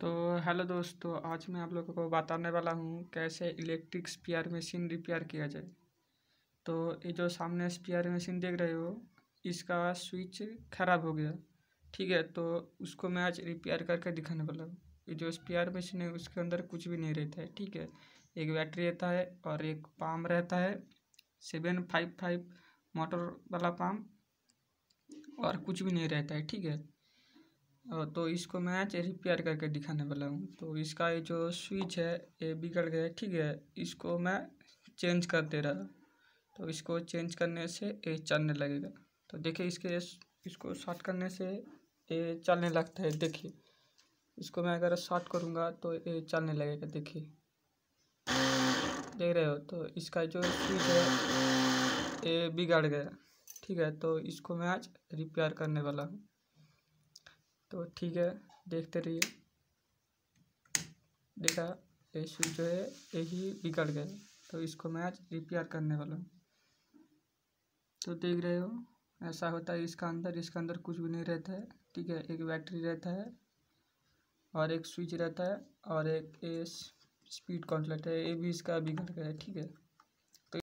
तो हेलो दोस्तों आज मैं आप लोगों को बताने वाला हूँ कैसे इलेक्ट्रिक स्पीयर मशीन रिपेयर किया जाए तो ये जो सामने स्पीयर मशीन देख रहे हो इसका स्विच खराब हो गया ठीक है तो उसको मैं आज रिपेयर करके दिखाने वाला हूँ ये जो स्पीयर मशीन है उसके अंदर कुछ भी नहीं रहता है ठीक है एक बैटरी रहता है और एक पाम रहता है सेवन फाइव फाइव मोटर वाला पाम और कुछ भी नहीं रहता है ठीक है तो इसको मैं रिपेयर करके दिखाने वाला हूँ तो इसका ये जो स्विच है ये बिगड़ गया ठीक है इसको मैं चेंज कर दे रहा तो इसको चेंज करने से ये चलने लगेगा तो देखिए इसके इसको शॉर्ट करने से ये चलने लगता है देखिए इसको मैं अगर शॉर्ट करूँगा तो ये चलने लगेगा देखिए देख रहे हो तो इसका जो स्विच है ये बिगड़ गया ठीक है तो इसको मैं आज रिपेयर करने वाला हूँ तो ठीक है देखते रहिए देखा ये स्विच जो है यही बिगड़ गए तो इसको मैं आज रिपेयर करने वाला हूँ तो देख रहे हो ऐसा होता है इसका अंदर इसका अंदर कुछ भी नहीं रहता है ठीक है एक बैटरी रहता है और एक स्विच रहता है और एक स्पीड रहता है ये भी इसका बिगड़ गया है ठीक है